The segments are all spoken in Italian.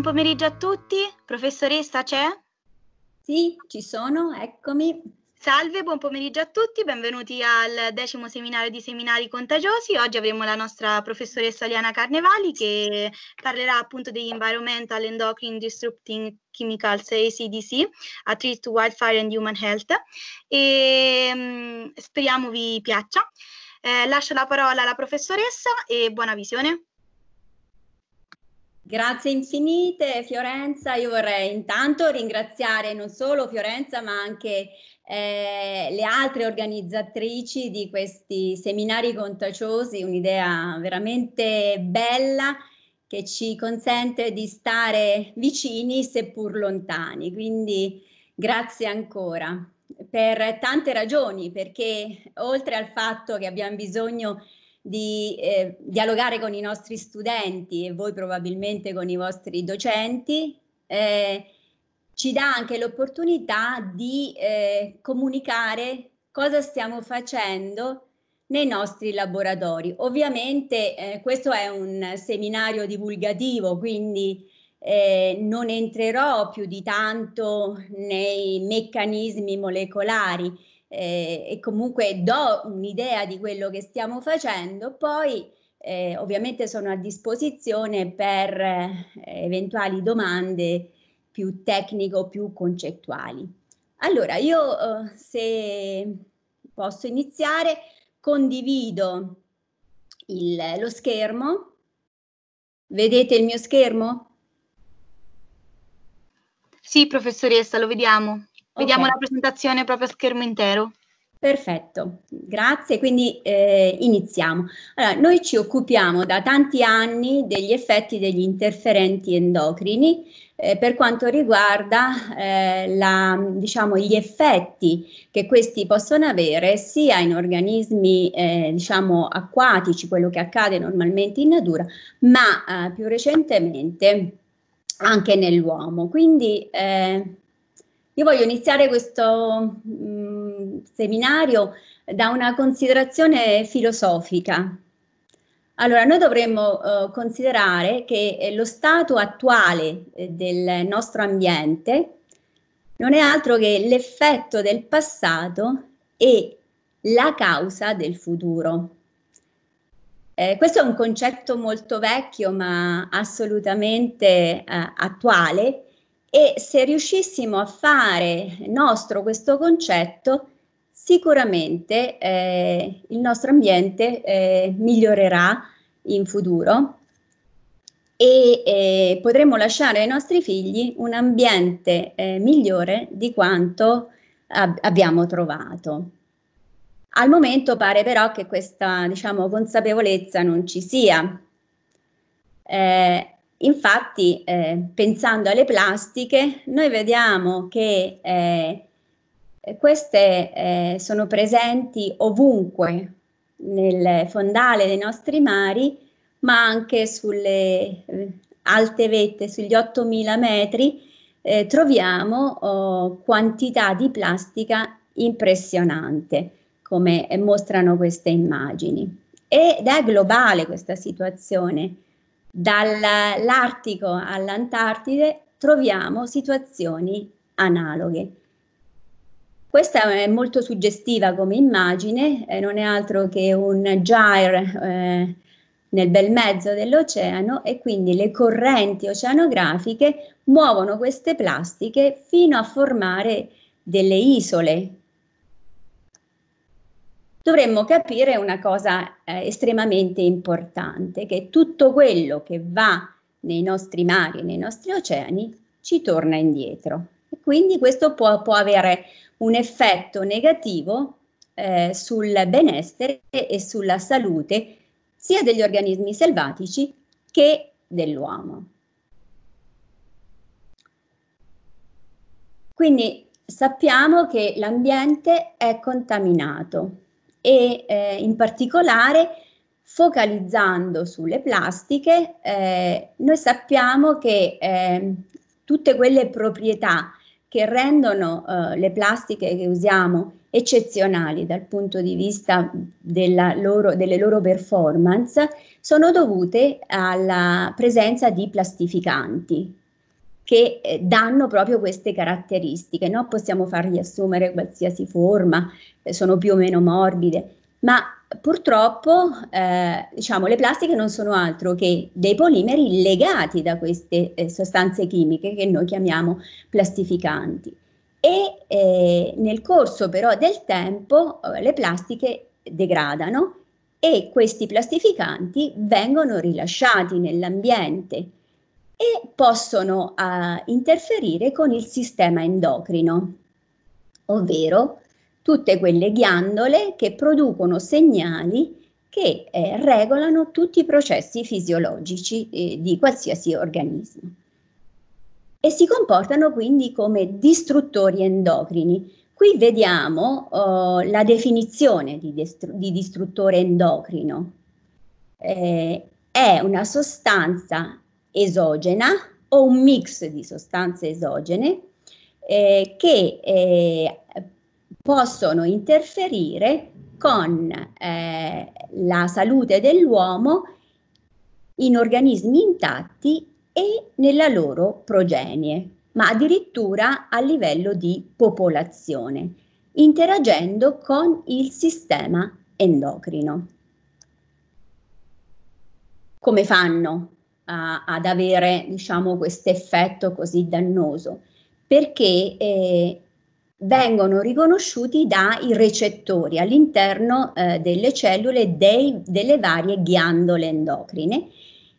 Buon pomeriggio a tutti. Professoressa c'è? Sì, ci sono, eccomi. Salve, buon pomeriggio a tutti, benvenuti al decimo seminario di seminari contagiosi. Oggi avremo la nostra professoressa Liana Carnevali che parlerà appunto degli Environmental Endocrine Disrupting Chemicals ACDC, a Treat to Wildfire and Human Health e mh, mm, speriamo vi piaccia. Eh, lascio la parola alla professoressa e buona visione. Grazie infinite Fiorenza, io vorrei intanto ringraziare non solo Fiorenza ma anche eh, le altre organizzatrici di questi seminari contagiosi, un'idea veramente bella che ci consente di stare vicini seppur lontani, quindi grazie ancora per tante ragioni, perché oltre al fatto che abbiamo bisogno di di eh, dialogare con i nostri studenti e voi probabilmente con i vostri docenti, eh, ci dà anche l'opportunità di eh, comunicare cosa stiamo facendo nei nostri laboratori. Ovviamente eh, questo è un seminario divulgativo, quindi eh, non entrerò più di tanto nei meccanismi molecolari, eh, e comunque do un'idea di quello che stiamo facendo, poi eh, ovviamente sono a disposizione per eh, eventuali domande più tecniche o più concettuali. Allora, io eh, se posso iniziare, condivido il, lo schermo. Vedete il mio schermo? Sì, professoressa, lo vediamo. Vediamo okay. la presentazione proprio a schermo intero. Perfetto, grazie. Quindi eh, iniziamo. Allora, noi ci occupiamo da tanti anni degli effetti degli interferenti endocrini eh, per quanto riguarda eh, la, diciamo, gli effetti che questi possono avere sia in organismi eh, diciamo, acquatici, quello che accade normalmente in natura, ma eh, più recentemente anche nell'uomo. Quindi eh, io voglio iniziare questo mh, seminario da una considerazione filosofica. Allora, noi dovremmo eh, considerare che eh, lo stato attuale eh, del nostro ambiente non è altro che l'effetto del passato e la causa del futuro. Eh, questo è un concetto molto vecchio ma assolutamente eh, attuale e se riuscissimo a fare nostro questo concetto, sicuramente eh, il nostro ambiente eh, migliorerà in futuro e eh, potremo lasciare ai nostri figli un ambiente eh, migliore di quanto ab abbiamo trovato. Al momento pare però che questa diciamo, consapevolezza non ci sia. Eh, Infatti, eh, pensando alle plastiche, noi vediamo che eh, queste eh, sono presenti ovunque nel fondale dei nostri mari, ma anche sulle eh, alte vette, sugli 8000 metri, eh, troviamo oh, quantità di plastica impressionante, come mostrano queste immagini. Ed è globale questa situazione Dall'Artico all'Antartide troviamo situazioni analoghe. Questa è molto suggestiva come immagine, eh, non è altro che un gyre eh, nel bel mezzo dell'oceano e quindi le correnti oceanografiche muovono queste plastiche fino a formare delle isole dovremmo capire una cosa eh, estremamente importante, che tutto quello che va nei nostri mari, nei nostri oceani, ci torna indietro. E quindi questo può, può avere un effetto negativo eh, sul benessere e sulla salute sia degli organismi selvatici che dell'uomo. Quindi sappiamo che l'ambiente è contaminato e eh, in particolare focalizzando sulle plastiche, eh, noi sappiamo che eh, tutte quelle proprietà che rendono eh, le plastiche che usiamo eccezionali dal punto di vista loro, delle loro performance sono dovute alla presenza di plastificanti, che eh, danno proprio queste caratteristiche. No? Possiamo fargli assumere qualsiasi forma, eh, sono più o meno morbide, ma purtroppo eh, diciamo, le plastiche non sono altro che dei polimeri legati da queste eh, sostanze chimiche che noi chiamiamo plastificanti. E eh, nel corso però del tempo eh, le plastiche degradano e questi plastificanti vengono rilasciati nell'ambiente e possono eh, interferire con il sistema endocrino, ovvero tutte quelle ghiandole che producono segnali che eh, regolano tutti i processi fisiologici eh, di qualsiasi organismo e si comportano quindi come distruttori endocrini. Qui vediamo eh, la definizione di, destru- di distruttore endocrino. Eh, è una sostanza esogena o un mix di sostanze esogene eh, che eh, possono interferire con eh, la salute dell'uomo in organismi intatti e nella loro progenie, ma addirittura a livello di popolazione, interagendo con il sistema endocrino. Come fanno a, ad avere diciamo, questo effetto così dannoso, perché eh, vengono riconosciuti dai recettori all'interno eh, delle cellule dei, delle varie ghiandole endocrine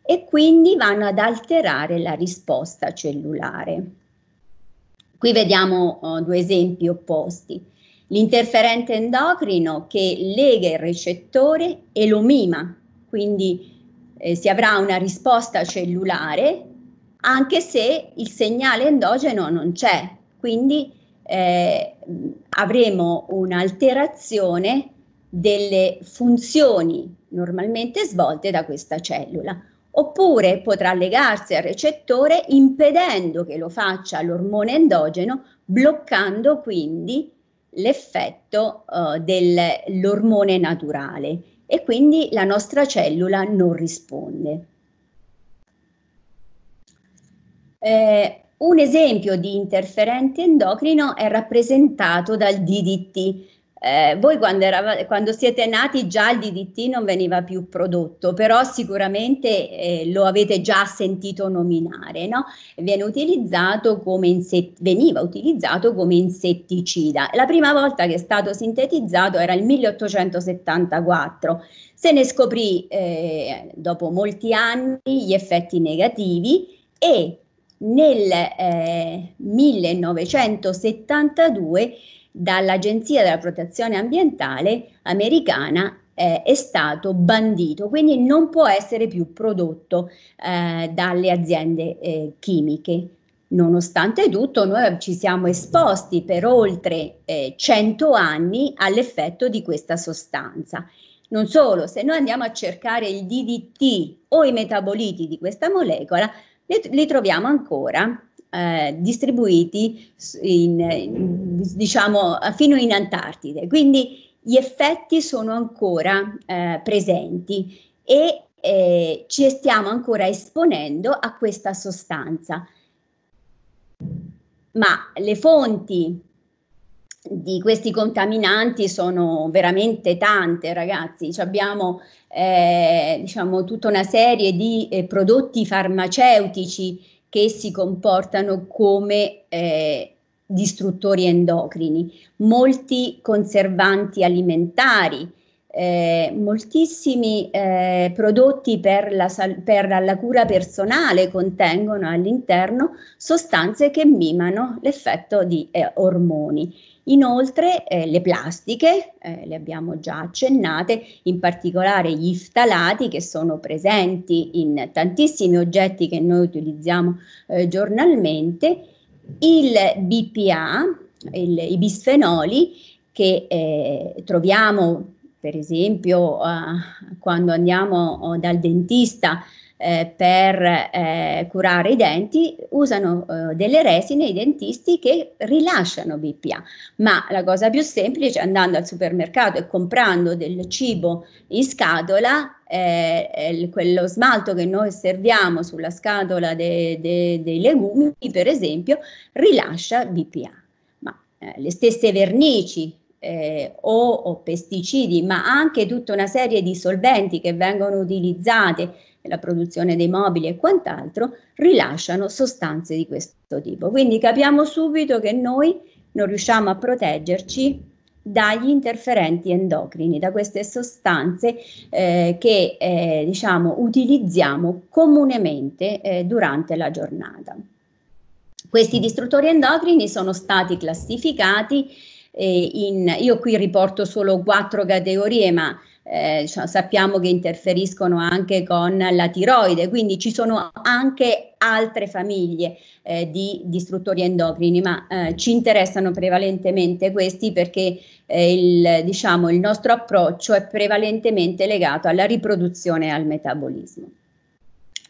e quindi vanno ad alterare la risposta cellulare. Qui vediamo oh, due esempi opposti. L'interferente endocrino che lega il recettore e lo mima, quindi eh, si avrà una risposta cellulare anche se il segnale endogeno non c'è, quindi eh, avremo un'alterazione delle funzioni normalmente svolte da questa cellula. Oppure potrà legarsi al recettore impedendo che lo faccia l'ormone endogeno, bloccando quindi l'effetto eh, dell'ormone naturale e quindi la nostra cellula non risponde. Eh, un esempio di interferente endocrino è rappresentato dal DDT, eh, voi quando, eravate, quando, siete nati già il DDT non veniva più prodotto, però sicuramente eh, lo avete già sentito nominare, no? Viene utilizzato come inse- veniva utilizzato come insetticida. La prima volta che è stato sintetizzato era il 1874. Se ne scoprì eh, dopo molti anni gli effetti negativi e nel 1972 eh, dall'Agenzia della Protezione Ambientale americana eh, è stato bandito, quindi non può essere più prodotto eh, dalle aziende eh, chimiche. Nonostante tutto, noi ci siamo esposti per oltre 100 eh, anni all'effetto di questa sostanza. Non solo, se noi andiamo a cercare il DDT o i metaboliti di questa molecola, li, li troviamo ancora eh, distribuiti in, diciamo, fino in Antartide. Quindi gli effetti sono ancora eh, presenti e eh, ci stiamo ancora esponendo a questa sostanza. Ma le fonti di questi contaminanti sono veramente tante, ragazzi. Ci abbiamo eh, diciamo, tutta una serie di eh, prodotti farmaceutici che si comportano come eh, distruttori endocrini, molti conservanti alimentari, eh, moltissimi eh, prodotti per la, per la, cura personale contengono all'interno sostanze che mimano l'effetto di eh, ormoni. Inoltre eh, le plastiche, eh, le abbiamo già accennate, in particolare gli ftalati che sono presenti in tantissimi oggetti che noi utilizziamo eh, giornalmente, il BPA, il, i bisfenoli che eh, troviamo per esempio quando andiamo oh, dal dentista eh, per eh, curare i denti, usano eh, delle resine i dentisti che rilasciano BPA. Ma la cosa più semplice, andando al supermercato e comprando del cibo in scatola, eh, quello smalto che noi serviamo sulla scatola de, de, dei legumi, per esempio, rilascia BPA. Ma eh, le stesse vernici eh, o, o, pesticidi, ma anche tutta una serie di solventi che vengono utilizzati la produzione dei mobili e quant'altro, rilasciano sostanze di questo tipo. Quindi capiamo subito che noi non riusciamo a proteggerci dagli interferenti endocrini, da queste sostanze eh, che eh, diciamo, utilizziamo comunemente eh, durante la giornata. Questi distruttori endocrini sono stati classificati eh, in, io qui riporto solo quattro categorie, ma eh, diciamo, sappiamo che interferiscono anche con la tiroide, quindi ci sono anche altre famiglie eh, di distruttori endocrini, ma eh, ci interessano prevalentemente questi perché eh, il, diciamo, il nostro approccio è prevalentemente legato alla riproduzione e al metabolismo.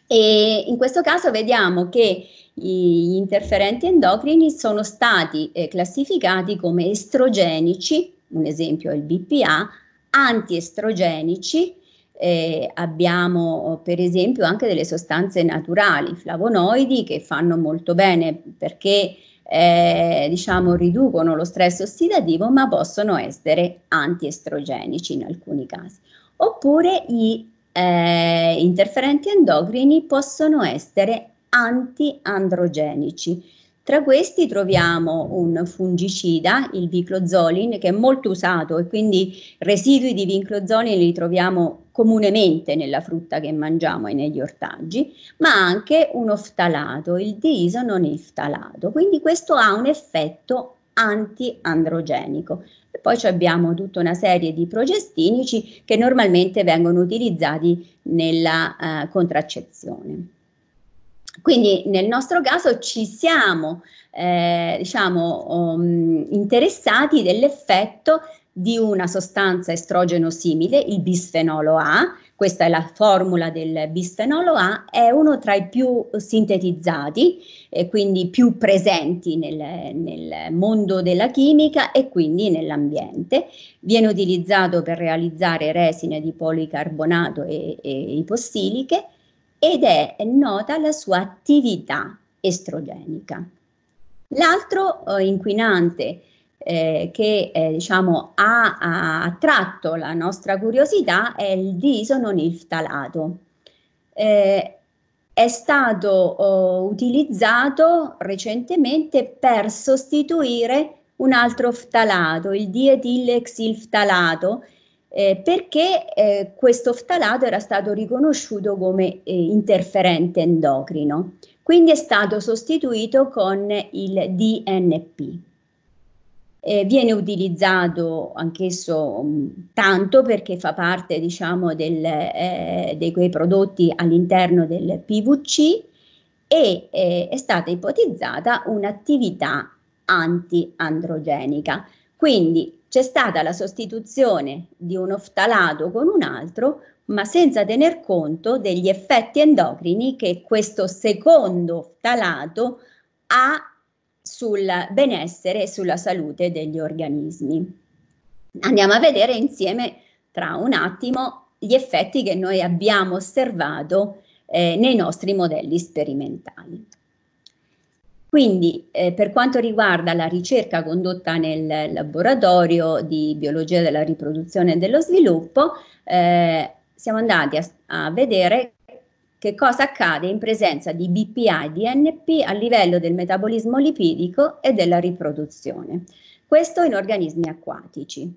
E in questo caso vediamo che gli interferenti endocrini sono stati eh, classificati come estrogenici, un esempio è il BPA, antiestrogenici, eh, abbiamo oh, per esempio anche delle sostanze naturali, flavonoidi, che fanno molto bene perché eh, diciamo, riducono lo stress ossidativo, ma possono essere antiestrogenici in alcuni casi. Oppure gli eh, interferenti endocrini possono essere antiandrogenici tra questi troviamo un fungicida, il viclozolin, che è molto usato e quindi residui di viclozolin li troviamo comunemente nella frutta che mangiamo e negli ortaggi, ma anche un oftalato, il diisononiftalato. Quindi questo ha un effetto antiandrogenico. E poi abbiamo tutta una serie di progestinici che normalmente vengono utilizzati nella eh, contraccezione. Quindi nel nostro caso ci siamo eh, diciamo, um, interessati dell'effetto di una sostanza estrogeno simile, il bisfenolo A, questa è la formula del bisfenolo A, è uno tra i più sintetizzati e quindi più presenti nel, nel mondo della chimica e quindi nell'ambiente. Viene utilizzato per realizzare resine di policarbonato e, e ipossiliche ed è nota la sua attività estrogenica. L'altro eh, inquinante eh, che eh, diciamo, ha, ha, attratto la nostra curiosità è il disononiftalato. Eh, è stato oh, utilizzato recentemente per sostituire un altro ftalato, il dietilexilftalato, eh, perché eh, questo oftalato era stato riconosciuto come eh, interferente endocrino, quindi è stato sostituito con il DNP. Eh, viene utilizzato anch'esso mm, tanto perché fa parte diciamo, del, eh, di quei prodotti all'interno del PVC e eh, è stata ipotizzata un'attività antiandrogenica. Quindi c'è stata la sostituzione di un oftalato con un altro, ma senza tener conto degli effetti endocrini che questo secondo oftalato ha sul benessere e sulla salute degli organismi. Andiamo a vedere insieme tra un attimo gli effetti che noi abbiamo osservato eh, nei nostri modelli sperimentali. Quindi eh, per quanto riguarda la ricerca condotta nel laboratorio di biologia della riproduzione e dello sviluppo, eh, siamo andati a, a vedere che cosa accade in presenza di BPA e DNP a livello del metabolismo lipidico e della riproduzione. Questo in organismi acquatici.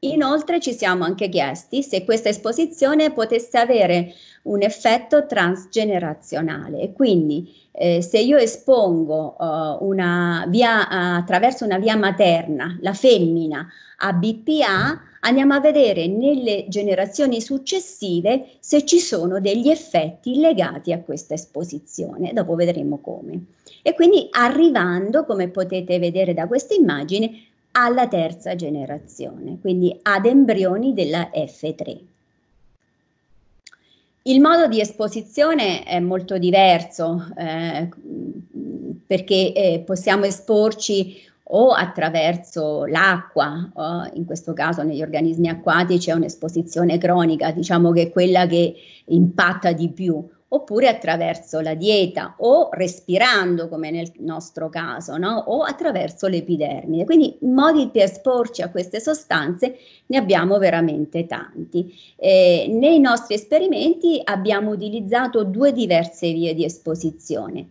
Inoltre ci siamo anche chiesti se questa esposizione potesse avere un effetto transgenerazionale quindi eh, se io espongo uh, una via, uh, attraverso una via materna la femmina a BPA, andiamo a vedere nelle generazioni successive se ci sono degli effetti legati a questa esposizione, dopo vedremo come. E quindi arrivando, come potete vedere da questa immagine, alla terza generazione, quindi ad embrioni della F3. Il modo di esposizione è molto diverso eh, perché eh, possiamo esporci o attraverso l'acqua, o in questo caso negli organismi acquatici è un'esposizione cronica, diciamo che è quella che impatta di più, oppure attraverso la dieta o respirando come nel nostro caso, no? o attraverso l'epidermide. Quindi modi per esporci a queste sostanze ne abbiamo veramente tanti. Eh, nei nostri esperimenti abbiamo utilizzato due diverse vie di esposizione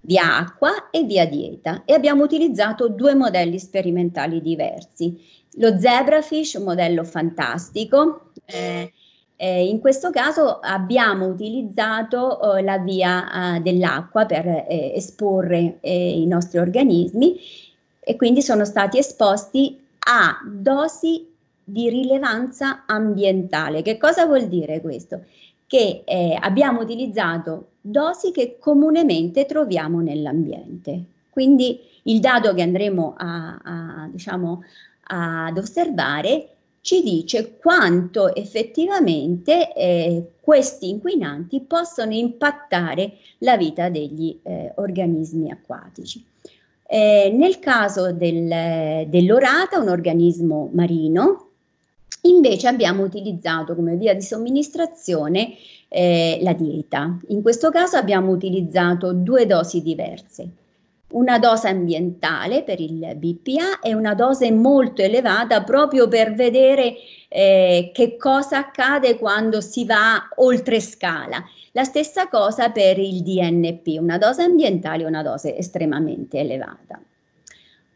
via acqua e via dieta e abbiamo utilizzato due modelli sperimentali diversi. Lo zebrafish, un modello fantastico, eh, eh, in questo caso abbiamo utilizzato eh, la via eh, dell'acqua per eh, esporre eh, i nostri organismi e quindi sono stati esposti a dosi di rilevanza ambientale. Che cosa vuol dire questo? Che eh, abbiamo utilizzato dosi che comunemente troviamo nell'ambiente. Quindi il dato che andremo a, a, diciamo, ad osservare ci dice quanto effettivamente eh, questi inquinanti possono impattare la vita degli eh, organismi acquatici. Eh, nel caso del, eh, dell'orata, un organismo marino, invece abbiamo utilizzato come via di somministrazione eh, la dieta. In questo caso abbiamo utilizzato due dosi diverse una dose ambientale per il BPA e una dose molto elevata proprio per vedere eh, che cosa accade quando si va oltre scala. La stessa cosa per il DNP, una dose ambientale e una dose estremamente elevata.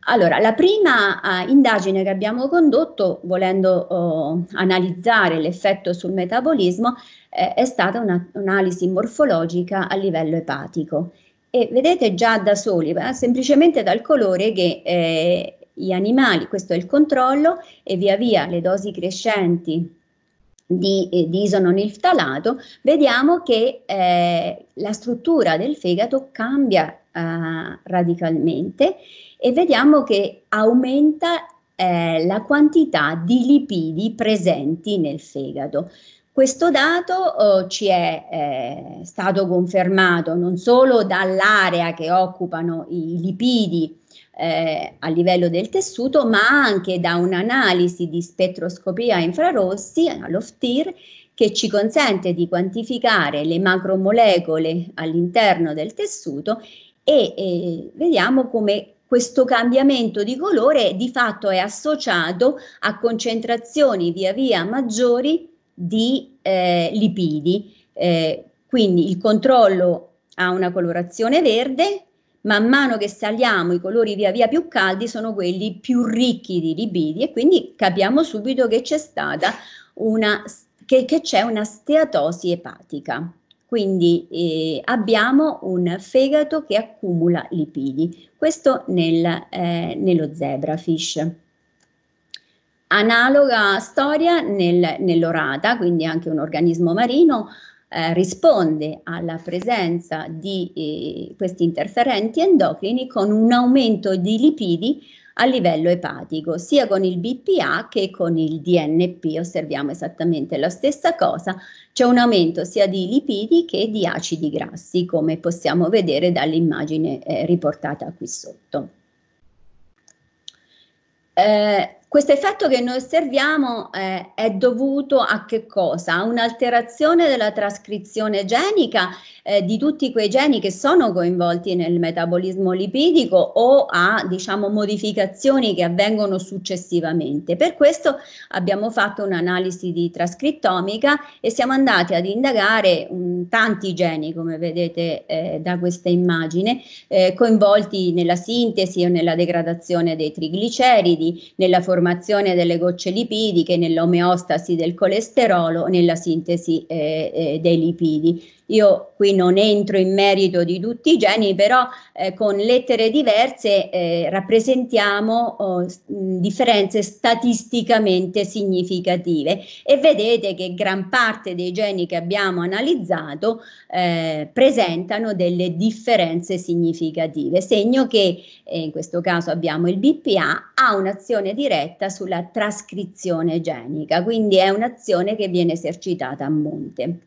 Allora, la prima eh, indagine che abbiamo condotto, volendo oh, analizzare l'effetto sul metabolismo, eh, è stata un'analisi morfologica a livello epatico e vedete già da soli, eh, semplicemente dal colore che eh, gli animali, questo è il controllo, e via via le dosi crescenti di, eh, di isononilftalato, vediamo che eh, la struttura del fegato cambia eh, radicalmente e vediamo che aumenta eh, la quantità di lipidi presenti nel fegato. Questo dato eh, ci è eh, stato confermato non solo dall'area che occupano i lipidi eh, a livello del tessuto, ma anche da un'analisi di spettroscopia infrarossi, l'OFTIR, che ci consente di quantificare le macromolecole all'interno del tessuto e, e vediamo come questo cambiamento di colore di fatto è associato a concentrazioni via via maggiori di eh, lipidi. Eh, quindi il controllo ha una colorazione verde, man mano che saliamo i colori via via più caldi sono quelli più ricchi di lipidi e quindi capiamo subito che c'è stata una, che, che c'è una steatosi epatica. Quindi eh, abbiamo un fegato che accumula lipidi, questo nel, eh, nello zebrafish. Analoga storia nel, nell'orata, quindi anche un organismo marino, eh, risponde alla presenza di eh, questi interferenti endocrini con un aumento di lipidi a livello epatico, sia con il BPA che con il DNP, osserviamo esattamente la stessa cosa, c'è un aumento sia di lipidi che di acidi grassi, come possiamo vedere dall'immagine eh, riportata qui sotto. Eh, questo effetto che noi osserviamo eh, è dovuto a che cosa? A un'alterazione della trascrizione genica eh, di tutti quei geni che sono coinvolti nel metabolismo lipidico o a diciamo, modificazioni che avvengono successivamente. Per questo abbiamo fatto un'analisi di trascrittomica e siamo andati ad indagare um, tanti geni, come vedete eh, da questa immagine, eh, coinvolti nella sintesi o nella degradazione dei trigliceridi, nella formazione formazione delle gocce lipidiche, nell'omeostasi del colesterolo, nella sintesi eh, eh, dei lipidi. Io qui non entro in merito di tutti i geni, però eh, con lettere diverse eh, rappresentiamo oh, differenze statisticamente significative e vedete che gran parte dei geni che abbiamo analizzato eh, presentano delle differenze significative, segno che eh, in questo caso abbiamo il BPA, ha un'azione diretta sulla trascrizione genica, quindi è un'azione che viene esercitata a monte.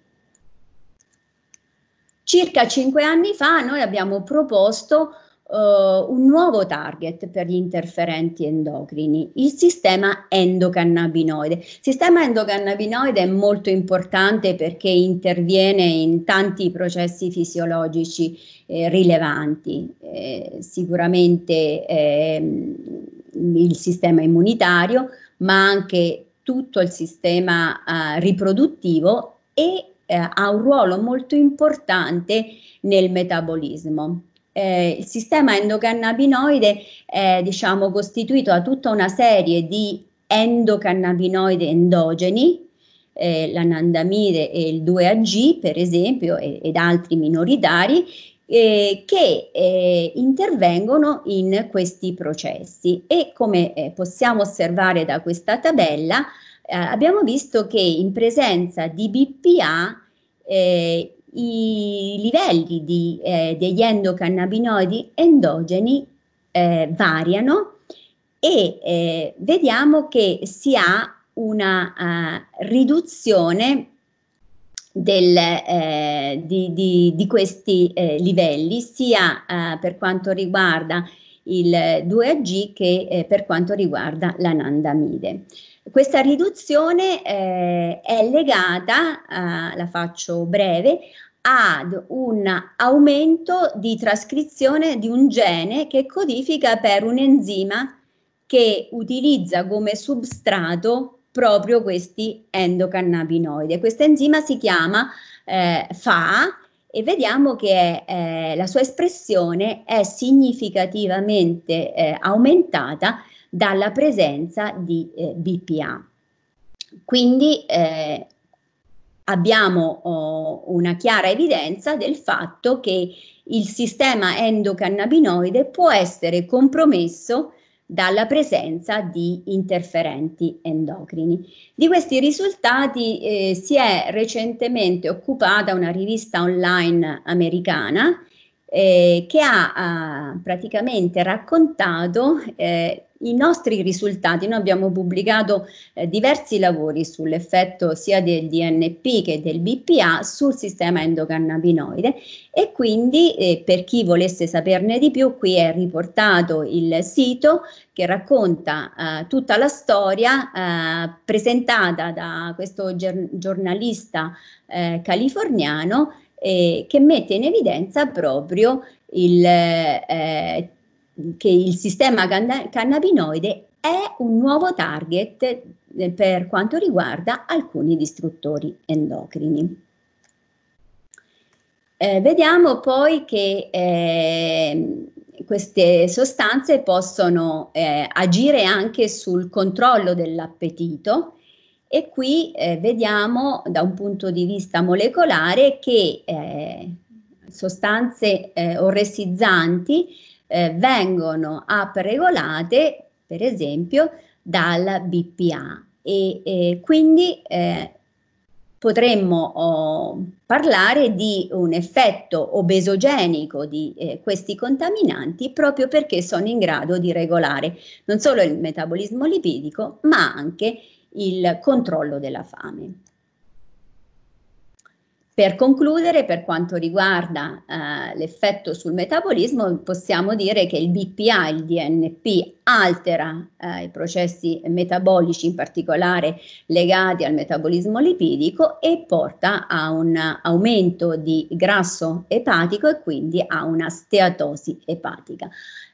Circa cinque anni fa noi abbiamo proposto Uh, un nuovo target per gli interferenti endocrini, il sistema endocannabinoide. Il sistema endocannabinoide è molto importante perché interviene in tanti processi fisiologici eh, rilevanti, eh, sicuramente eh, il sistema immunitario, ma anche tutto il sistema eh, riproduttivo e eh, ha un ruolo molto importante nel metabolismo. Eh, il sistema endocannabinoide è diciamo, costituito da tutta una serie di endocannabinoidi endogeni, eh, l'anandamide e il 2AG per esempio e, ed altri minoritari, eh, che eh, intervengono in questi processi e come eh, possiamo osservare da questa tabella eh, abbiamo visto che in presenza di BPA eh, i livelli di, eh, degli endocannabinoidi endogeni eh, variano e eh, vediamo che si ha una uh, riduzione del, eh, di, di, di, questi eh, livelli, sia eh, per quanto riguarda il 2AG che per quanto riguarda l'anandamide. Questa riduzione eh, è legata, eh, la faccio breve, ad un aumento di trascrizione di un gene che codifica per un enzima che utilizza come substrato proprio questi endocannabinoidi. Questo enzima si chiama eh, FA e vediamo che eh, la sua espressione è significativamente eh, aumentata dalla presenza di eh, BPA. Quindi eh, abbiamo oh, una chiara evidenza del fatto che il sistema endocannabinoide può essere compromesso dalla presenza di interferenti endocrini. Di questi risultati eh, si è recentemente occupata una rivista online americana eh, che ha, ha praticamente raccontato eh, i nostri risultati. Noi abbiamo pubblicato eh, diversi lavori sull'effetto sia del DNP che del BPA sul sistema endocannabinoide e quindi eh, per chi volesse saperne di più qui è riportato il sito che racconta eh, tutta la storia eh, presentata da questo giornalista eh, californiano eh, che mette in evidenza proprio il eh, che il sistema cannabinoide è un nuovo target eh, per quanto riguarda alcuni distruttori endocrini. Eh, vediamo poi che eh, queste sostanze possono eh, agire anche sul controllo dell'appetito e qui eh, vediamo da un punto di vista molecolare che eh, sostanze orresizzanti eh, vengono upregolate, per esempio, dal BPA e, e quindi eh, potremmo oh, parlare di un effetto obesogenico di eh, questi contaminanti proprio perché sono in grado di regolare non solo il metabolismo lipidico ma anche il controllo della fame. Per concludere, per quanto riguarda eh, l'effetto sul metabolismo, possiamo dire che il BPA, il DNP, altera eh, i processi metabolici, in particolare legati al metabolismo lipidico, e porta a un aumento di grasso epatico e quindi a una steatosi epatica.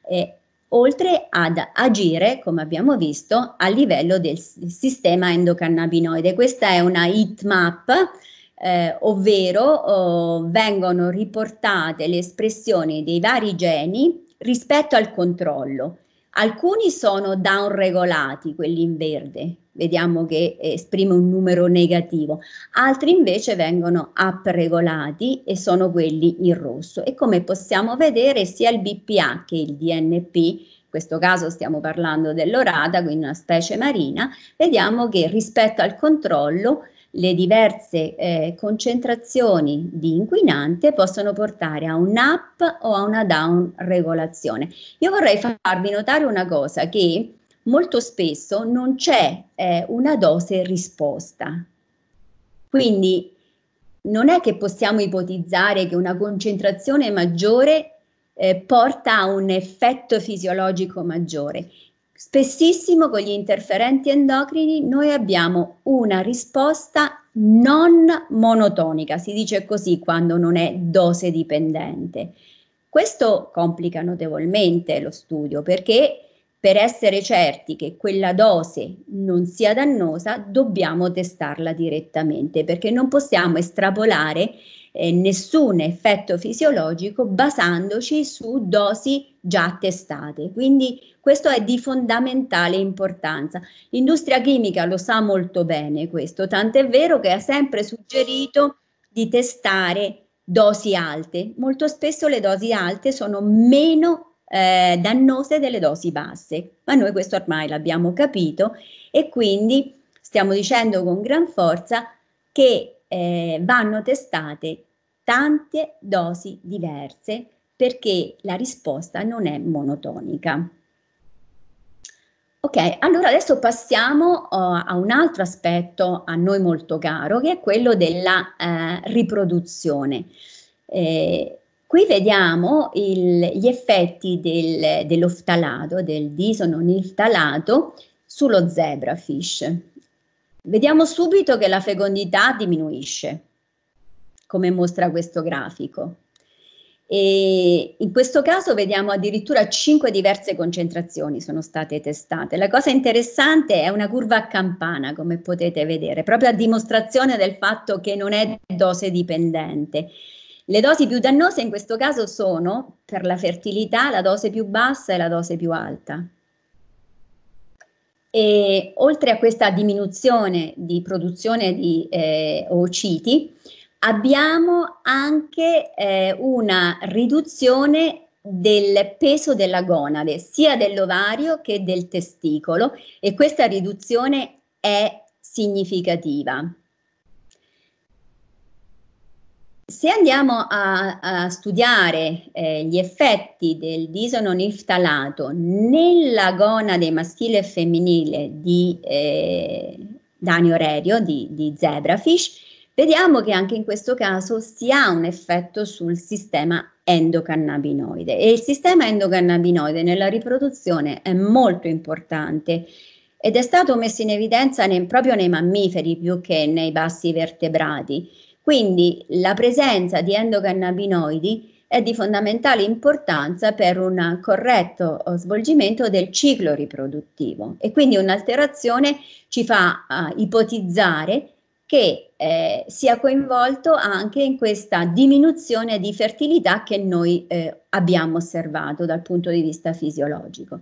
Eh, oltre ad agire, come abbiamo visto, a livello del sistema endocannabinoide. Questa è una heat map eh, ovvero oh, vengono riportate le espressioni dei vari geni rispetto al controllo. Alcuni sono downregolati, quelli in verde, vediamo che esprime un numero negativo, altri invece vengono up-regolati e sono quelli in rosso. E come possiamo vedere sia il BPA che il DNP, in questo caso stiamo parlando dell'orada, quindi una specie marina, vediamo che rispetto al controllo le diverse eh, concentrazioni di inquinante possono portare a un up o a una down regolazione. Io vorrei farvi notare una cosa che molto spesso non c'è eh, una dose risposta. Quindi non è che possiamo ipotizzare che una concentrazione maggiore eh, porta a un effetto fisiologico maggiore. Spessissimo con gli interferenti endocrini noi abbiamo una risposta non monotonica, si dice così quando non è dose dipendente. Questo complica notevolmente lo studio perché per essere certi che quella dose non sia dannosa, dobbiamo testarla direttamente perché non possiamo estrapolare eh, nessun effetto fisiologico basandoci su dosi già testate. Quindi questo è di fondamentale importanza. L'industria chimica lo sa molto bene questo, tant'è vero che ha sempre suggerito di testare dosi alte. Molto spesso le dosi alte sono meno eh, dannose delle dosi basse. Ma noi questo ormai l'abbiamo capito e quindi stiamo dicendo con gran forza che eh, vanno testate tante dosi diverse perché la risposta non è monotonica. Ok, allora adesso passiamo uh, a un altro aspetto a noi molto caro, che è quello della uh, riproduzione. Eh, Qui vediamo il, gli effetti del, dell'oftalato, del disononiltalato sullo zebrafish. Vediamo subito che la fecondità diminuisce, come mostra questo grafico. E in questo caso vediamo addirittura 5 diverse concentrazioni sono state testate. La cosa interessante è una curva a campana, come potete vedere, proprio a dimostrazione del fatto che non è dose dipendente. Le dosi più dannose in questo caso sono per la fertilità la dose più bassa e la dose più alta. E, oltre a questa diminuzione di produzione di eh, oociti, abbiamo anche eh, una riduzione del peso della gonade, sia dell'ovario che del testicolo, e questa riduzione è significativa. se andiamo a, a studiare eh, gli effetti del disononiftalato nella gonade maschile e femminile di eh, Danio Redio, di, di Zebrafish, Vediamo che anche in questo caso si ha un effetto sul sistema endocannabinoide e il sistema endocannabinoide nella riproduzione è molto importante ed è stato messo in evidenza ne, proprio nei mammiferi più che nei bassi vertebrati. Quindi la presenza di endocannabinoidi è di fondamentale importanza per un corretto eh, svolgimento del ciclo riproduttivo e quindi un'alterazione ci fa uh, ipotizzare che eh, sia coinvolto anche in questa diminuzione di fertilità che noi eh, abbiamo osservato dal punto di vista fisiologico.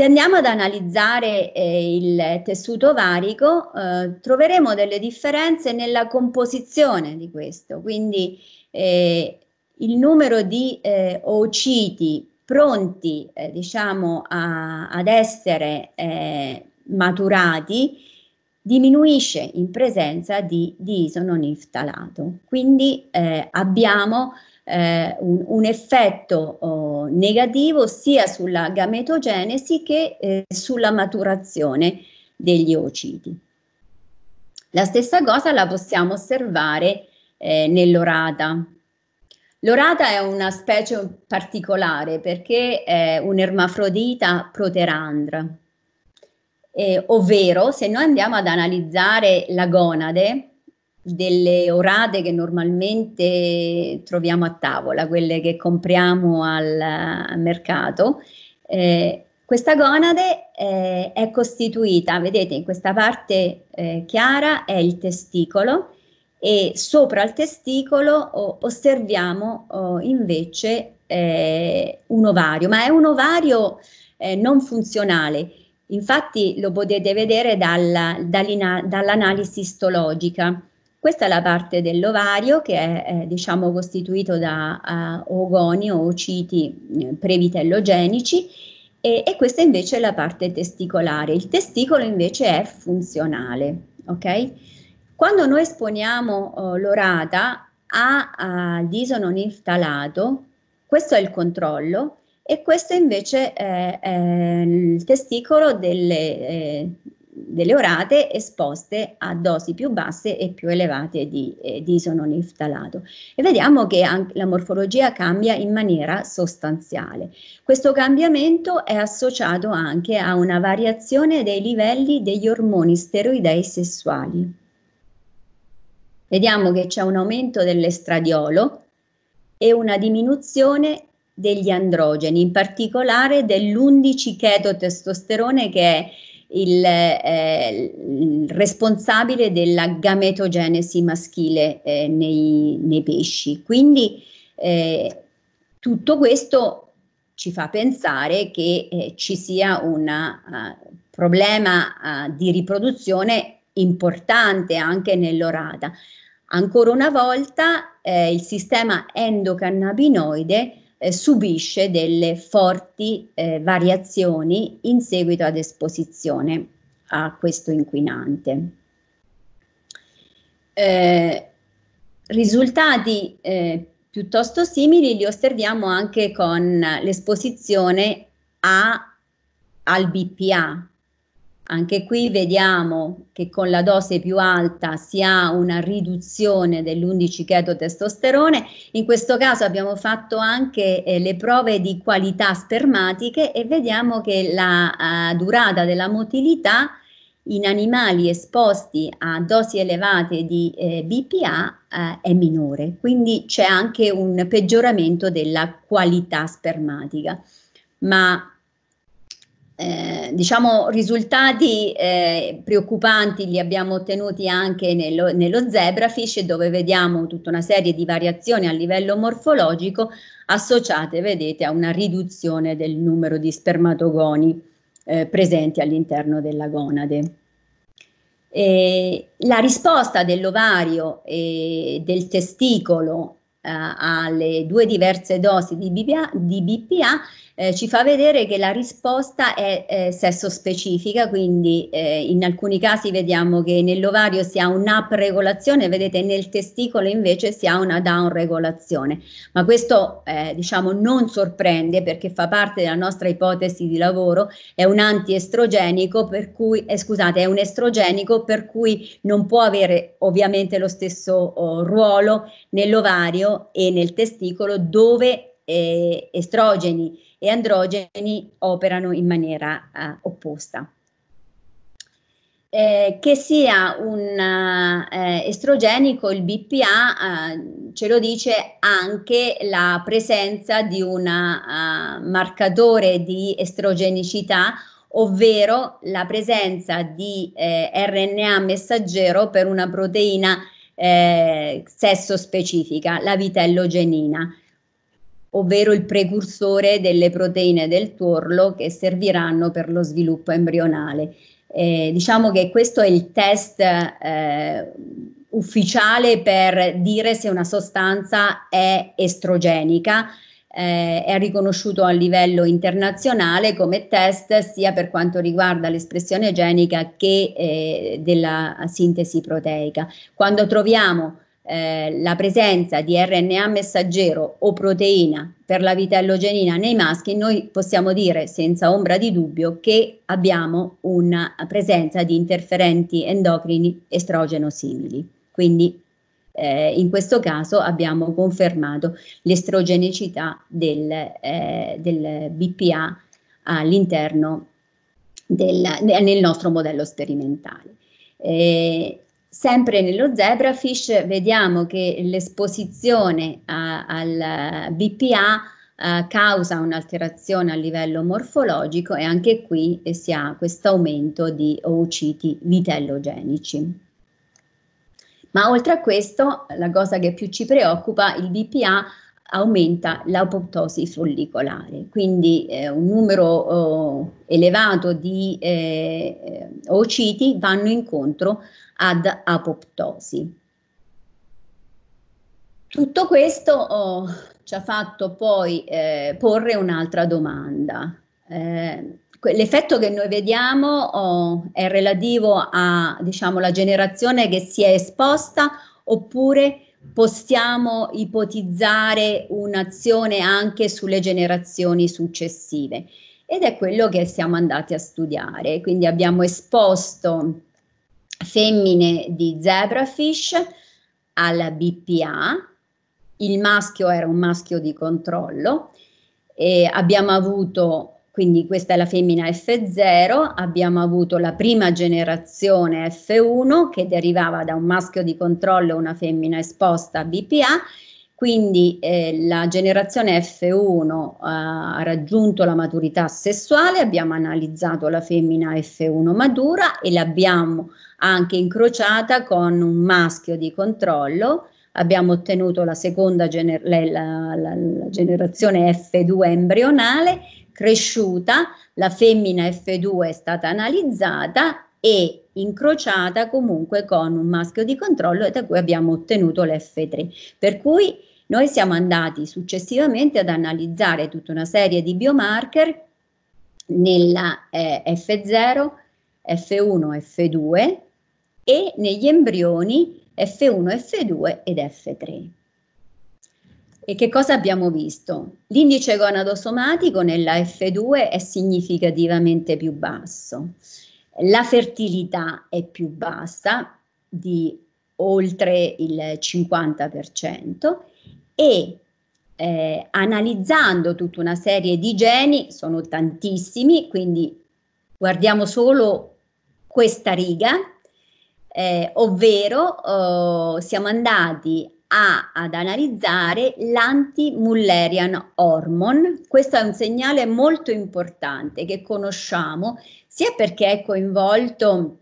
Se andiamo ad analizzare eh, il tessuto ovarico, eh, troveremo delle differenze nella composizione di questo, quindi eh, il numero di oociti eh, pronti eh, diciamo, a, ad essere eh, maturati diminuisce in presenza di, di isononiftalato. Quindi abbiamo eh, un, un, effetto oh, negativo sia sulla gametogenesi che eh, sulla maturazione degli oociti. La stessa cosa la possiamo osservare eh, nell'orata. L'orata è una specie particolare perché è un ermafrodita proterandra, eh, ovvero se noi andiamo ad analizzare la gonade, delle orade che normalmente troviamo a tavola, quelle che compriamo al, al mercato. Eh, questa gonade eh, è costituita, vedete, in questa parte eh, chiara è il testicolo e sopra il testicolo oh, osserviamo oh, invece eh, un ovario, ma è un ovario eh, non funzionale, Infatti lo potete vedere dalla, dall'analisi istologica. Questa è la parte dell'ovario che è eh, diciamo costituito da uh, ogoni o ociti eh, previtellogenici e, e, questa invece è la parte testicolare. Il testicolo invece è funzionale, ok? Quando noi esponiamo uh, l'orata a uh, disononiltalato, questo è il controllo, e questo invece è, è il testicolo delle, eh, delle orate esposte a dosi più basse e più elevate di, eh, di isononiftalato. E vediamo che anche la morfologia cambia in maniera sostanziale. Questo cambiamento è associato anche a una variazione dei livelli degli ormoni steroidei sessuali. Vediamo che c'è un aumento dell'estradiolo e una diminuzione degli androgeni, in particolare dell'11-chetotestosterone che è il, eh, il responsabile della gametogenesi maschile eh, nei, nei, pesci. Quindi eh, tutto questo ci fa pensare che eh, ci sia un uh, problema uh, di riproduzione importante anche nell'orata. Ancora una volta il sistema endocannabinoide eh, subisce delle forti eh, variazioni in seguito ad esposizione a questo inquinante. Eh, risultati eh, piuttosto simili li osserviamo anche con l'esposizione a, al BPA, anche qui vediamo che con la dose più alta si ha una riduzione dell'11-chetotestosterone. In questo caso abbiamo fatto anche eh, le prove di qualità spermatiche e vediamo che la eh, durata della motilità in animali esposti a dosi elevate di eh, BPA eh, è minore, quindi c'è anche un peggioramento della qualità spermatica. Ma eh, diciamo risultati eh, preoccupanti li abbiamo ottenuti anche nello, nello zebrafish dove vediamo tutta una serie di variazioni a livello morfologico associate, vedete, a una riduzione del numero di spermatogoni eh, presenti all'interno della gonade. E la risposta dell'ovario e del testicolo eh, alle due diverse dosi di BPA, di BPA eh, ci fa vedere che la risposta è eh, sesso specifica, quindi eh, in alcuni casi vediamo che nell'ovario si ha un'up regolazione, vedete nel testicolo invece si ha una down regolazione, ma questo eh, diciamo non sorprende perché fa parte della nostra ipotesi di lavoro, è un antiestrogenico per cui, eh, scusate, è un estrogenico per cui non può avere ovviamente lo stesso oh, ruolo nell'ovario e nel testicolo dove eh, estrogeni e androgeni operano in maniera eh, opposta. Eh, che sia un eh, estrogenico, il BPA eh, ce lo dice anche la presenza di un uh, marcatore di estrogenicità, ovvero la presenza di eh, RNA messaggero per una proteina eh, sesso specifica, la vitellogenina ovvero il precursore delle proteine del tuorlo che serviranno per lo sviluppo embrionale. Eh, diciamo che questo è il test eh, ufficiale per dire se una sostanza è estrogenica. Eh, è riconosciuto a livello internazionale come test sia per quanto riguarda l'espressione genica che eh, della sintesi proteica. Quando troviamo eh, la presenza di RNA messaggero o proteina per la vitellogenina nei maschi, noi possiamo dire senza ombra di dubbio che abbiamo una presenza di interferenti endocrini estrogeno simili. Quindi eh, in questo caso abbiamo confermato l'estrogenicità del, eh, del BPA all'interno del, nel nostro modello sperimentale. Eh, Sempre nello zebrafish vediamo che l'esposizione a, al BPA eh, causa un'alterazione a livello morfologico e anche qui eh, si ha questo aumento di oociti vitellogenici. Ma oltre a questo, la cosa che più ci preoccupa, il BPA aumenta l'apoptosi follicolare, quindi eh, un numero oh, elevato di eh, eh oociti vanno incontro ad apoptosi. Tutto questo oh, ci ha fatto poi eh, porre un'altra domanda. Eh, l'effetto che noi vediamo oh, è relativo alla diciamo, generazione che si è esposta oppure possiamo ipotizzare un'azione anche sulle generazioni successive. Ed è quello che siamo andati a studiare, quindi abbiamo esposto femmine di zebrafish alla BPA, il maschio era un maschio di controllo, e abbiamo avuto, quindi questa è la femmina F0, abbiamo avuto la prima generazione F1 che derivava da un maschio di controllo e una femmina esposta a BPA quindi eh, la generazione F1 eh, ha raggiunto la maturità sessuale, abbiamo analizzato la femmina F1 matura e l'abbiamo anche incrociata con un maschio di controllo abbiamo ottenuto la seconda gener- la, la, la generazione F2 embrionale cresciuta, la femmina F2 è stata analizzata e incrociata comunque con un maschio di controllo e da cui abbiamo ottenuto l'F3. Per cui noi siamo andati successivamente ad analizzare tutta una serie di biomarker nella eh, F0, F1, F2 e negli embrioni F1, F2 ed F3. E che cosa abbiamo visto? L'indice gonadosomatico nella F2 è significativamente più basso, la fertilità è più bassa di oltre il 50% e eh, analizzando tutta una serie di geni, sono tantissimi, quindi guardiamo solo questa riga, eh, ovvero eh, siamo andati a, ad analizzare l'anti-Mullerian hormone. Questo è un segnale molto importante che conosciamo sia perché è coinvolto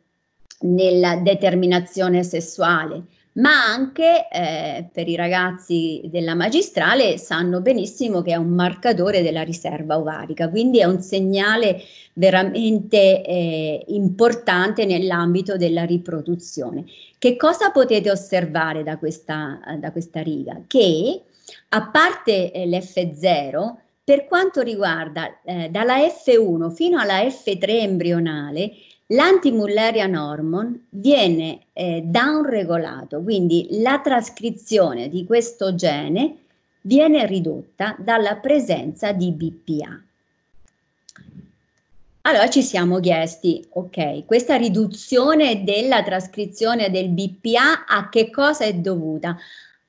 nella determinazione sessuale, ma anche eh, per i ragazzi della magistrale sanno benissimo che è un marcatore della riserva ovarica, quindi è un segnale veramente eh, importante nell'ambito della riproduzione. Che cosa potete osservare da questa, da questa riga? Che a parte eh, l'F0, per quanto riguarda eh, dalla F1 fino alla F3 embrionale, L'antimullerian hormone viene eh, downregolato, quindi la trascrizione di questo gene viene ridotta dalla presenza di BPA. Allora ci siamo chiesti, ok, questa riduzione della trascrizione del BPA a che cosa è dovuta?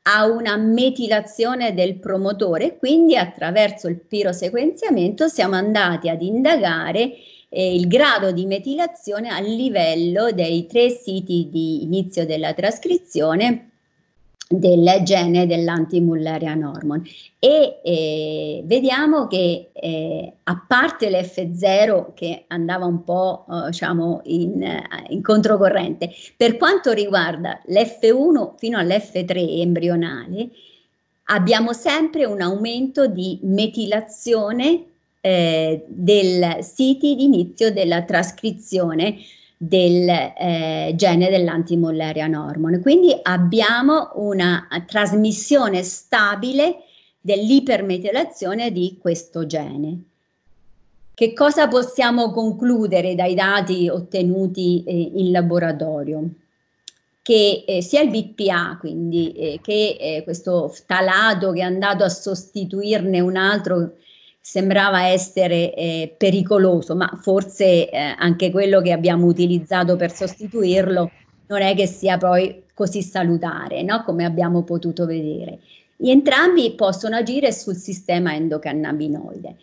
A una metilazione del promotore, quindi attraverso il pirosequenziamento siamo andati ad indagare eh, il grado di metilazione a livello dei tre siti di inizio della trascrizione del gene dell'antimullarian hormone e eh, vediamo che eh, a parte l'F0 che andava un po' eh, diciamo in, eh, in, controcorrente, per quanto riguarda l'F1 fino all'F3 embrionale abbiamo sempre un aumento di metilazione eh, del siti di inizio della trascrizione del eh, gene dell'antimollaria hormone. Quindi abbiamo una trasmissione stabile dell'ipermetilazione di questo gene. Che cosa possiamo concludere dai dati ottenuti eh, in laboratorio? Che eh, sia il BPA, quindi, eh, che eh, questo talato che è andato a sostituirne un altro sembrava essere eh, pericoloso, ma forse eh, anche quello che abbiamo utilizzato per sostituirlo non è che sia poi così salutare, no? come abbiamo potuto vedere. entrambi possono agire sul sistema endocannabinoide,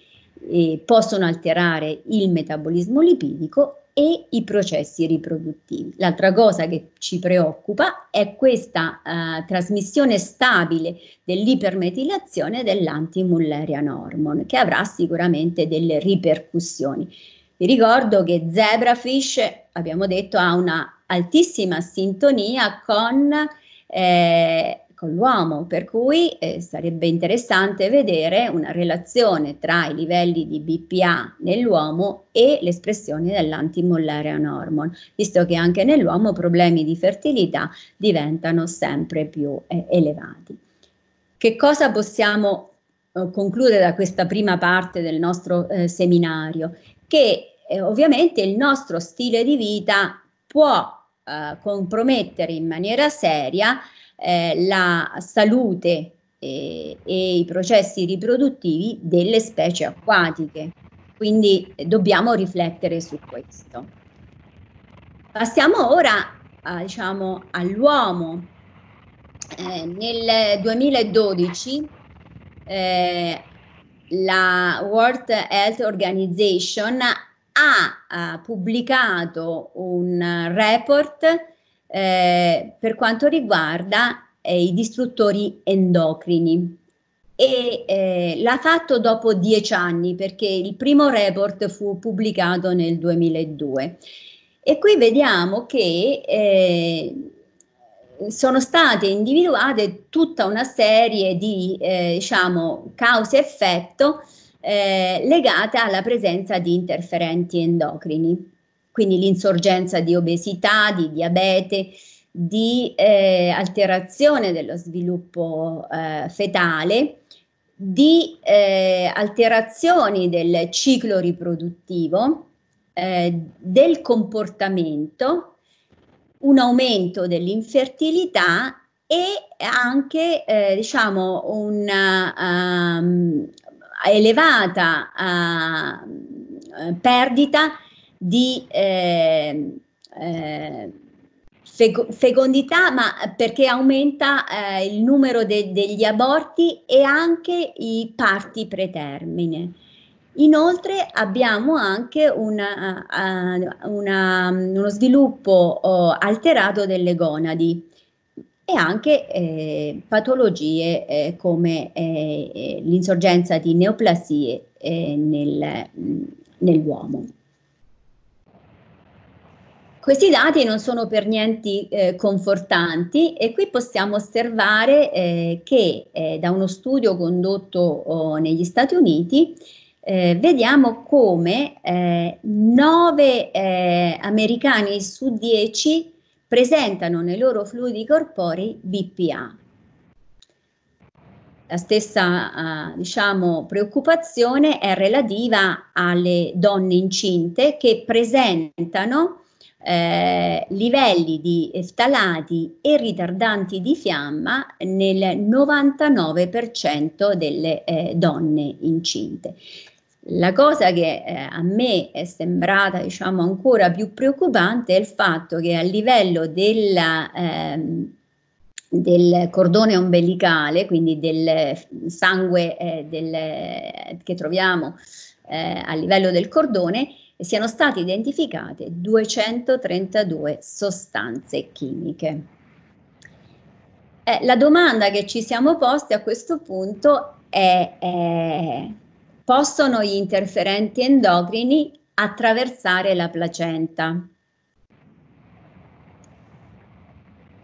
possono alterare il metabolismo lipidico e i processi riproduttivi. L'altra cosa che ci preoccupa è questa eh, trasmissione stabile dell'ipermetilazione dell'anti-Mullerian hormone, che avrà sicuramente delle ripercussioni. Vi ricordo che zebrafish, abbiamo detto, ha una altissima sintonia con eh, con l'uomo, per cui eh, sarebbe interessante vedere una relazione tra i livelli di BPA nell'uomo e l'espressione dell'antimollarian hormone, visto che anche nell'uomo problemi di fertilità diventano sempre più eh, elevati. Che cosa possiamo eh, concludere da questa prima parte del nostro eh, seminario? Che eh, ovviamente il nostro stile di vita può eh, compromettere in maniera seria eh, la salute e, eh, e i processi riproduttivi delle specie acquatiche. Quindi dobbiamo riflettere su questo. Passiamo ora a, diciamo, all'uomo. Eh, nel 2012 eh, la World Health Organization ha, ha pubblicato un eh, report eh, per quanto riguarda eh, i distruttori endocrini. E eh, l'ha fatto dopo dieci anni perché il primo report fu pubblicato nel 2002. E qui vediamo che eh, sono state individuate tutta una serie di eh, diciamo, cause-effetto eh, legate alla presenza di interferenti endocrini quindi l'insorgenza di obesità, di diabete, di eh, alterazione dello sviluppo eh, fetale, di eh, alterazioni del ciclo riproduttivo, eh, del comportamento, un aumento dell'infertilità e anche eh, diciamo una um, elevata uh, perdita di eh, eh, fecondità, ma perché aumenta eh, il numero de- degli aborti e anche i parti pretermine. Inoltre abbiamo anche una, una, uno sviluppo oh, alterato delle gonadi e anche eh, patologie eh, come eh, eh l'insorgenza di neoplasie eh, nel, nell'uomo. Questi dati non sono per niente eh, confortanti e qui possiamo osservare eh, che eh, da uno studio condotto oh, negli Stati Uniti eh, vediamo come 9 eh, eh, americani su 10 presentano nei loro fluidi corporei BPA. La stessa ah, diciamo, preoccupazione è relativa alle donne incinte che presentano eh, livelli di eftalati e ritardanti di fiamma nel 99% delle eh, donne incinte. La cosa che eh, a me è sembrata diciamo, ancora più preoccupante è il fatto che a livello della, ehm, del cordone ombelicale, quindi del sangue eh, del, che troviamo eh, a livello del cordone, e siano state identificate 232 sostanze chimiche. Eh, la domanda che ci siamo posti a questo punto è, è possono gli interferenti endocrini attraversare la placenta?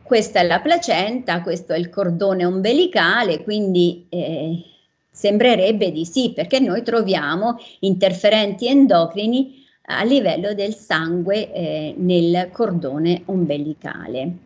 questa è la placenta, questo è il cordone ombelicale, quindi eh, sembrerebbe di sì, perché noi troviamo interferenti endocrini a livello del sangue eh, nel cordone ombelicale.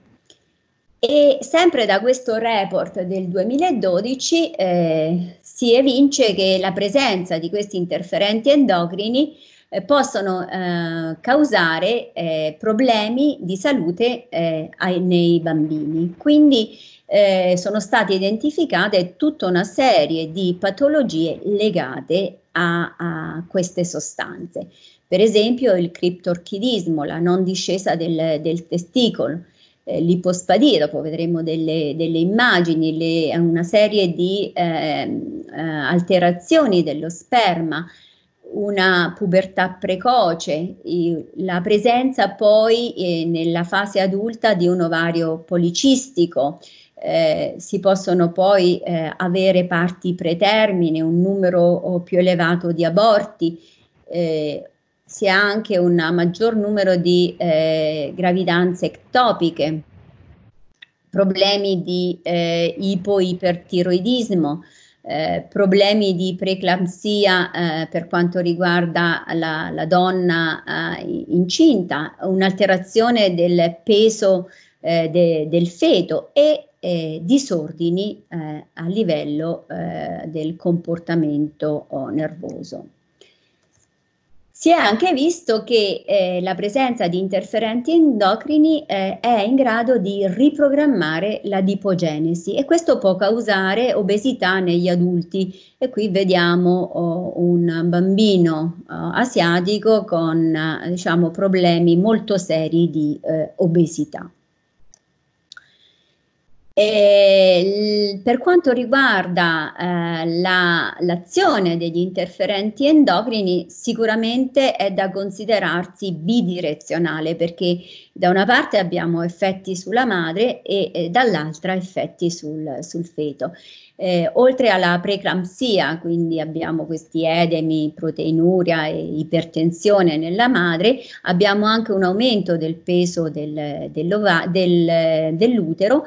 E sempre da questo report del 2012 eh, si evince che la presenza di questi interferenti endocrini eh, possono eh, causare eh, problemi di salute eh, ai, nei bambini. Quindi eh, sono state identificate tutta una serie di patologie legate a, a queste sostanze. Per esempio il criptorchidismo, la non discesa del, del testicolo, eh, l'ipospadia, dopo vedremo delle, delle immagini, le, una serie di ehm, eh, alterazioni dello sperma, una pubertà precoce, la presenza poi eh, nella fase adulta di un ovario policistico, eh, si possono poi eh, avere parti pretermine, un numero oh, più elevato di aborti, eh, si ha anche un maggior numero di eh, gravidanze ectopiche, problemi di eh, ipo-ipertiroidismo, eh, problemi di preeclampsia eh, per quanto riguarda la, la donna eh, incinta, un'alterazione del peso eh, de, del feto e eh, disordini eh, a livello del comportamento nervoso. Si è anche visto che eh, la presenza di interferenti endocrini eh, è in grado di riprogrammare la dipogenesi e questo può causare obesità negli adulti e qui vediamo oh, un bambino oh, asiatico con diciamo, problemi molto seri di eh, obesità. E per quanto riguarda eh, la, l'azione degli interferenti endocrini, sicuramente è da considerarsi bidirezionale perché da una parte abbiamo effetti sulla madre e, e dall'altra effetti sul, sul feto. Eh, oltre alla preeclampsia, quindi abbiamo questi edemi, proteinuria e ipertensione nella madre, abbiamo anche un aumento del peso del, del, del, dell'utero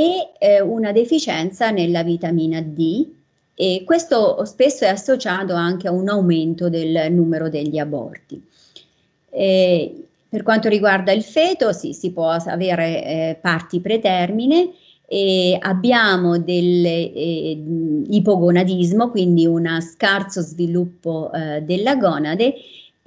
e eh, una deficienza nella vitamina D e questo spesso è associato anche a un aumento del numero degli aborti. E per quanto riguarda il feto, sì, si può avere eh, parti pretermine e abbiamo del eh, ipogonadismo, quindi uno scarso sviluppo eh, della gonade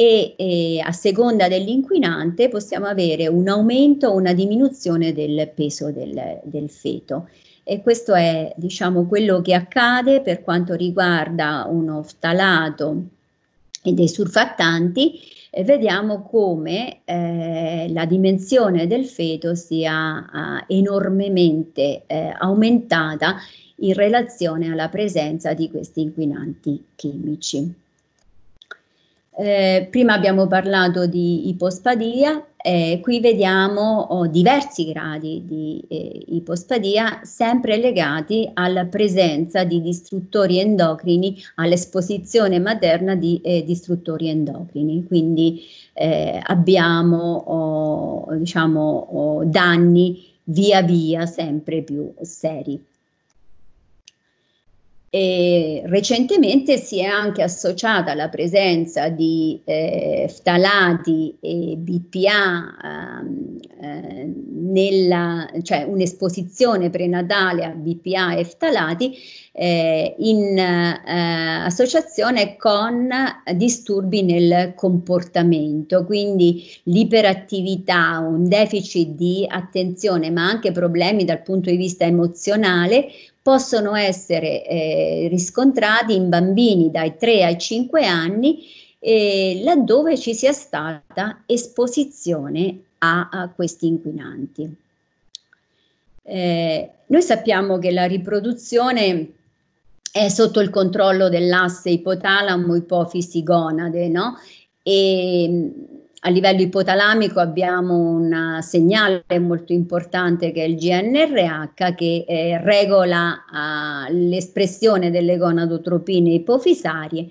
e eh, a seconda dell'inquinante possiamo avere un aumento o una diminuzione del peso del, del feto. E questo è diciamo, quello che accade per quanto riguarda un oftalato e dei surfattanti, eh, vediamo come eh, la dimensione del feto sia ah, eh, enormemente aumentata in relazione alla presenza di questi inquinanti chimici. Eh, prima abbiamo parlato di ipospadia, eh, qui vediamo oh, diversi gradi di eh, ipospadia, sempre legati alla presenza di distruttori endocrini, all'esposizione materna di eh, distruttori endocrini. Quindi eh, abbiamo oh, diciamo, oh, danni via via sempre più seri. E recentemente si è anche associata la presenza di eh, ftalati e BPA, ehm, eh, nella, cioè un'esposizione prenatale a BPA e ftalati eh, in eh, associazione con disturbi nel comportamento, quindi l'iperattività, un deficit di attenzione, ma anche problemi dal punto di vista emozionale possono essere eh, riscontrati in bambini dai 3 ai 5 anni eh, laddove ci sia stata esposizione a, a questi inquinanti. Eh, noi sappiamo che la riproduzione è sotto il controllo dell'asse ipotalamo-ipofisi-gonade, no? E mm, a livello ipotalamico abbiamo un segnale molto importante che è il GNRH che eh, regola eh, l'espressione delle gonadotropine ipofisarie,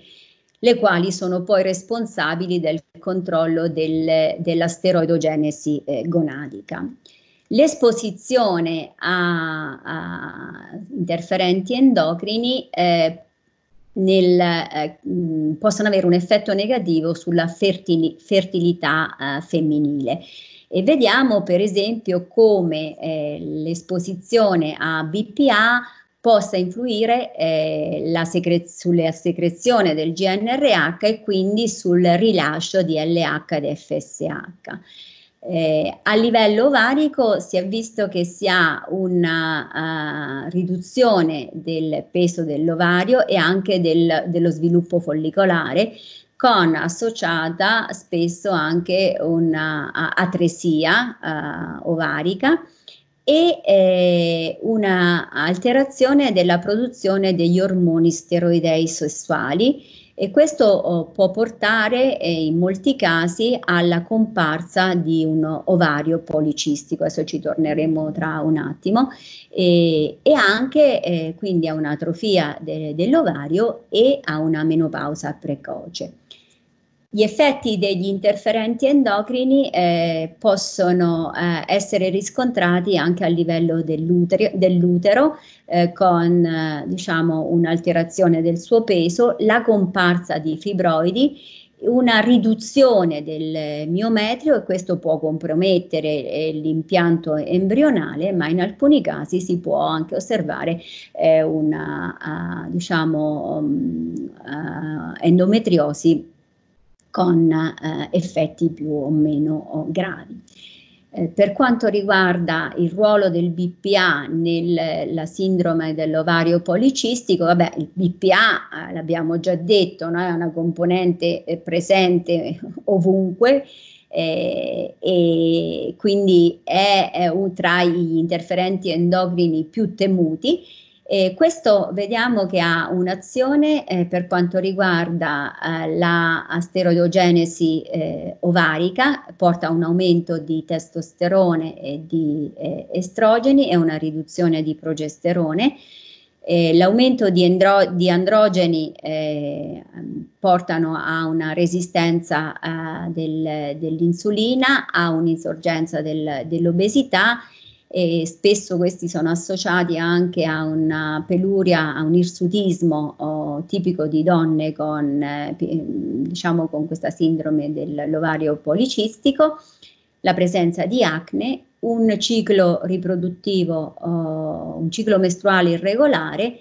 le quali sono poi responsabili del controllo del, della steroidogenesi eh, gonadica. L'esposizione a, a interferenti endocrini eh, nel, eh, mh, possono avere un effetto negativo sulla fertili, fertilità eh, femminile. E vediamo per esempio come eh, l'esposizione a BPA possa influire eh, secre- sulla secrezione del GNRH e quindi sul rilascio di LH ed FSH. Eh, a livello ovarico si è visto che si ha una uh, riduzione del peso dell'ovario e anche del, dello sviluppo follicolare con associata spesso anche un'atresia uh, eh, ovarica e eh, un'alterazione della produzione degli ormoni steroidei sessuali e questo oh, può portare eh, in molti casi alla comparsa di un ovario policistico, adesso ci torneremo tra un attimo, e, e anche eh, quindi a un'atrofia de, dell'ovario e a una menopausa precoce. Gli effetti degli interferenti endocrini eh, possono eh, essere riscontrati anche a livello dell'utero, dell'utero eh, con eh, diciamo, un'alterazione del suo peso, la comparsa di fibroidi, una riduzione del miometrio e questo può compromettere eh, l'impianto embrionale, ma in alcuni casi si può anche osservare eh, una diciamo, mm, endometriosi con eh, effetti più o meno gravi. Eh, per quanto riguarda il ruolo del BPA nella sindrome dell'ovario policistico, vabbè, il BPA, eh, l'abbiamo già detto, no? è una componente eh, presente ovunque eh, e quindi è, è un, tra gli interferenti endocrini più temuti e questo vediamo che ha un'azione eh, per quanto riguarda eh, la steroidogenesi eh, ovarica, porta a un aumento di testosterone e di eh, estrogeni e una riduzione di progesterone. l'aumento di, andro di androgeni eh, portano a una resistenza eh, del, dell'insulina, a un'insorgenza del, dell'obesità e spesso questi sono associati anche a una peluria, a un irsutismo oh, tipico di donne con, eh, mm, diciamo, con questa sindrome dell'ovario policistico, la presenza di acne, un ciclo riproduttivo, oh, un ciclo mestruale irregolare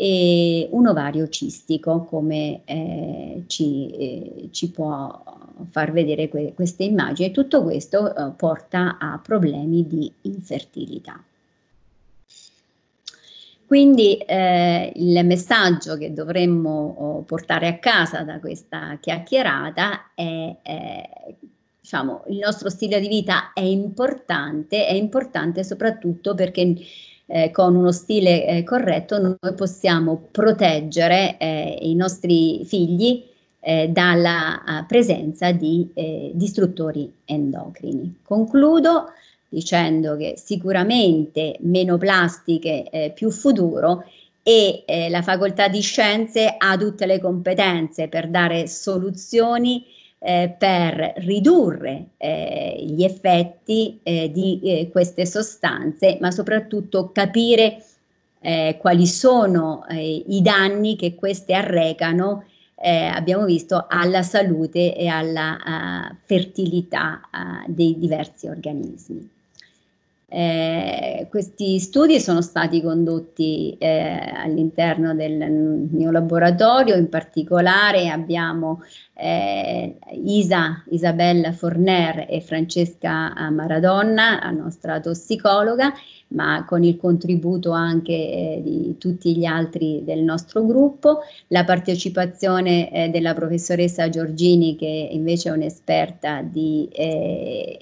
e un ovario cistico, come eh, ci, eh, ci, può far vedere que- questa immagine. Tutto questo eh, porta a problemi di infertilità. Quindi eh, il messaggio che dovremmo oh, portare a casa da questa chiacchierata è, eh, diciamo, il nostro stile di vita è importante, è importante soprattutto perché eh, con uno stile eh, corretto noi possiamo proteggere eh, i nostri figli eh, dalla eh, presenza di distruttori endocrini. Concludo dicendo che sicuramente meno plastiche, più futuro e eh, la facoltà di scienze ha tutte le competenze per dare soluzioni eh, per ridurre eh, gli effetti eh, di eh, queste sostanze, ma soprattutto capire eh, quali sono eh, i danni che queste arrecano, abbiamo visto, alla salute e alla fertilità dei diversi organismi. Eh, questi studi sono stati condotti eh, all'interno del mio laboratorio, in particolare abbiamo eh, Isa, Isabella Forner e Francesca Maradonna, la nostra tossicologa, ma con il contributo anche eh, di tutti gli altri del nostro gruppo, la partecipazione eh, della professoressa Giorgini che invece è un'esperta di eh,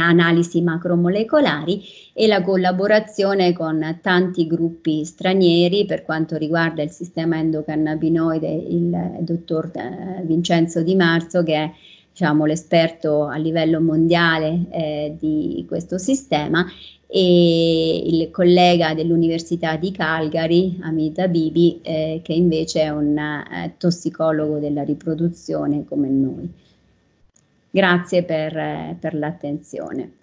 analisi macromolecolari e la collaborazione con tanti gruppi stranieri per quanto riguarda il sistema endocannabinoide, il dottor eh, Vincenzo Di Marzo che è diciamo, l'esperto a livello mondiale eh, di questo sistema e il collega dell'Università di Calgary, Amita Bibi, eh, che invece è un eh, tossicologo della riproduzione come noi. Grazie per, eh, per l'attenzione.